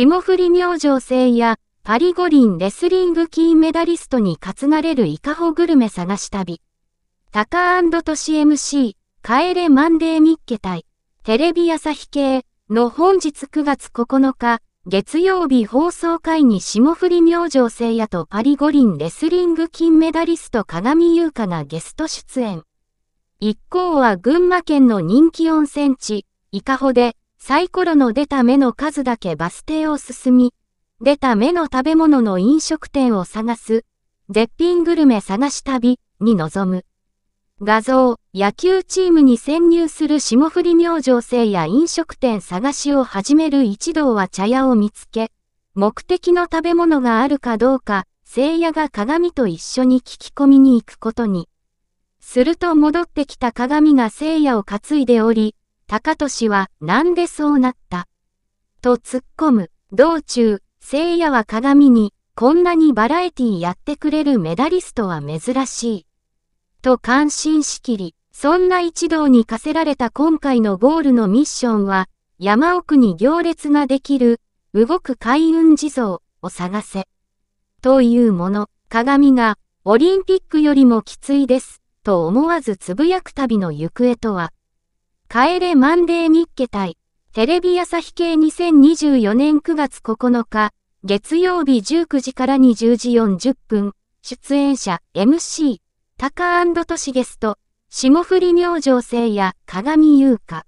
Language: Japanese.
霜降り明星星やパリ五輪レスリング金メダリストに担がれるイカホグルメ探し旅。タカトシ MC、帰れマンデーミッケ隊、テレビ朝日系の本日9月9日、月曜日放送会に霜降り明星星やとパリ五輪レスリング金メダリスト鏡優香がゲスト出演。一行は群馬県の人気温泉地、伊香保でサイコロの出た目の数だけバス停を進み、出た目の食べ物の飲食店を探す、絶品グルメ探し旅に臨む。画像、野球チームに潜入する霜降り明星生や飲食店探しを始める一同は茶屋を見つけ、目的の食べ物があるかどうか、聖夜が鏡と一緒に聞き込みに行くことに。すると戻ってきた鏡が聖夜を担いでおり、高利はなんでそうなったと突っ込む。道中、聖夜は鏡に、こんなにバラエティやってくれるメダリストは珍しい。と感心しきり、そんな一同に課せられた今回のゴールのミッションは、山奥に行列ができる、動く海運地蔵を探せ。というもの、鏡が、オリンピックよりもきついです、と思わずつぶやく旅の行方とは、帰れマンデー日家対、テレビ朝日系2024年9月9日、月曜日19時から20時40分、出演者 MC、タカトシゲスト、霜降り明星聖夜、鏡優香。